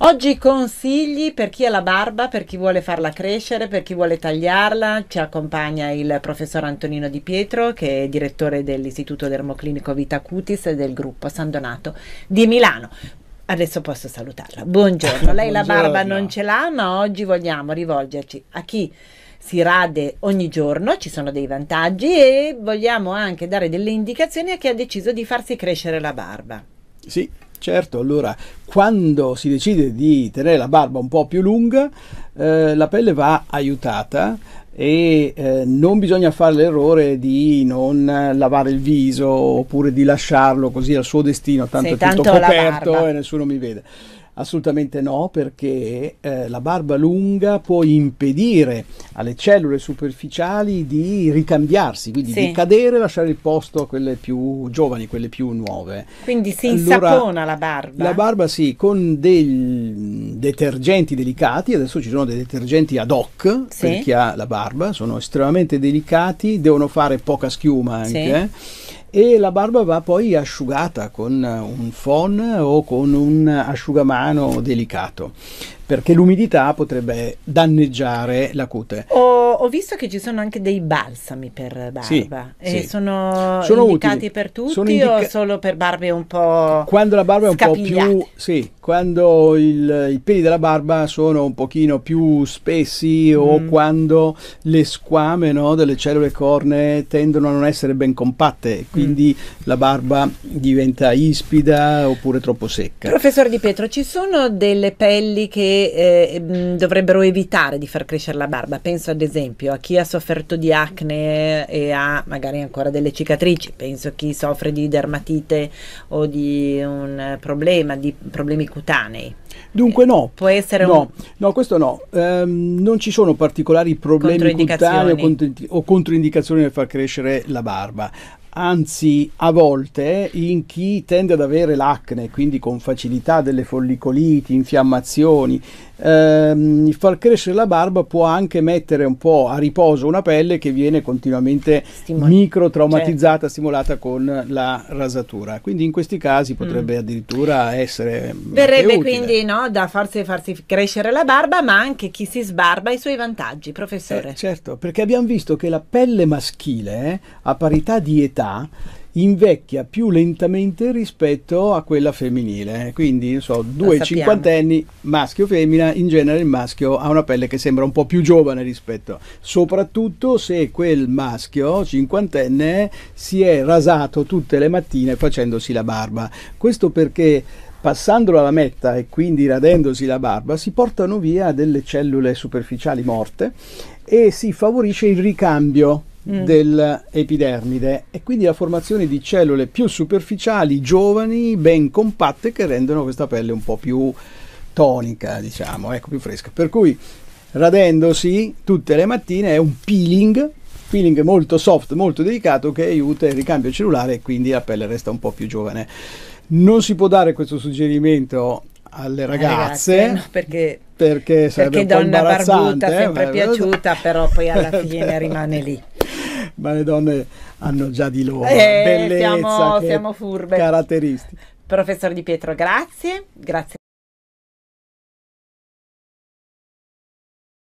Oggi consigli per chi ha la barba, per chi vuole farla crescere, per chi vuole tagliarla. Ci accompagna il professor Antonino Di Pietro, che è direttore dell'Istituto Dermoclinico Vita Cutis e del gruppo San Donato di Milano. Adesso posso salutarla. Buongiorno. Lei Buongiorno. la barba non ce l'ha, ma oggi vogliamo rivolgerci a chi si rade ogni giorno, ci sono dei vantaggi e vogliamo anche dare delle indicazioni a chi ha deciso di farsi crescere la barba. Sì, Certo, allora quando si decide di tenere la barba un po' più lunga, eh, la pelle va aiutata e eh, non bisogna fare l'errore di non lavare il viso oppure di lasciarlo così al suo destino, tanto Sei è tutto tanto coperto e nessuno mi vede. Assolutamente no, perché eh, la barba lunga può impedire alle cellule superficiali di ricambiarsi, quindi sì. di cadere e lasciare il posto a quelle più giovani, quelle più nuove. Quindi si allora, insapona la barba. La barba sì, con dei detergenti delicati, adesso ci sono dei detergenti ad hoc sì. per chi ha la barba, sono estremamente delicati, devono fare poca schiuma anche. Sì eh e la barba va poi asciugata con eh, un fon o con un asciugamano delicato perché l'umidità potrebbe danneggiare la cute. Oh ho visto che ci sono anche dei balsami per barba. Sì, sì. sono, sono indicati utili. per tutti indica- o solo per barbe un po'. Quando la barba è un po' più. Sì, quando il, i peli della barba sono un pochino più spessi mm. o quando le squame no, delle cellule corne tendono a non essere ben compatte, mm. quindi mm. la barba diventa ispida oppure troppo secca. Professore Di Pietro, ci sono delle pelli che eh, dovrebbero evitare di far crescere la barba? Penso ad esempio esempio, a chi ha sofferto di acne e ha magari ancora delle cicatrici, penso a chi soffre di dermatite o di un problema, di problemi cutanei. Dunque no. Eh, può essere no, un... no questo no. Um, non ci sono particolari problemi cutanei o, o, controindicazioni nel far crescere la barba anzi a volte in chi tende ad avere l'acne, quindi con facilità delle follicoliti, infiammazioni, ehm, far crescere la barba può anche mettere un po' a riposo una pelle che viene continuamente Stimol- micro traumatizzata, certo. stimolata con la rasatura. Quindi in questi casi mm. potrebbe mm. addirittura essere... Verrebbe quindi no, da farsi, farsi, crescere la barba, ma anche chi si sbarba i suoi vantaggi, professore. Eh, certo, perché abbiamo visto che la pelle maschile, eh, a parità di età, età invecchia più lentamente rispetto a quella femminile. Quindi, non so, due cinquantenni, maschio o femmina, in genere il maschio ha una pelle che sembra un po' più giovane rispetto, soprattutto se quel maschio cinquantenne si è rasato tutte le mattine facendosi la barba. Questo perché passandola alla metta e quindi radendosi la barba si portano via delle cellule superficiali morte e si favorisce il ricambio Mm. dell'epidermide e quindi la formazione di cellule più superficiali, giovani, ben compatte che rendono questa pelle un po' più tonica, diciamo, ecco, più fresca. Per cui radendosi tutte le mattine è un peeling peeling molto soft, molto delicato che aiuta il ricambio cellulare e quindi la pelle resta un po' più giovane. Non si può dare questo suggerimento alle ragazze, ragazze no, perché, perché, perché donna barbuta sempre eh, piaciuta, però poi alla fine rimane lì ma le donne hanno già di loro eh, bellezza, siamo, siamo furbe. caratteristiche. Professor Di Pietro, grazie, grazie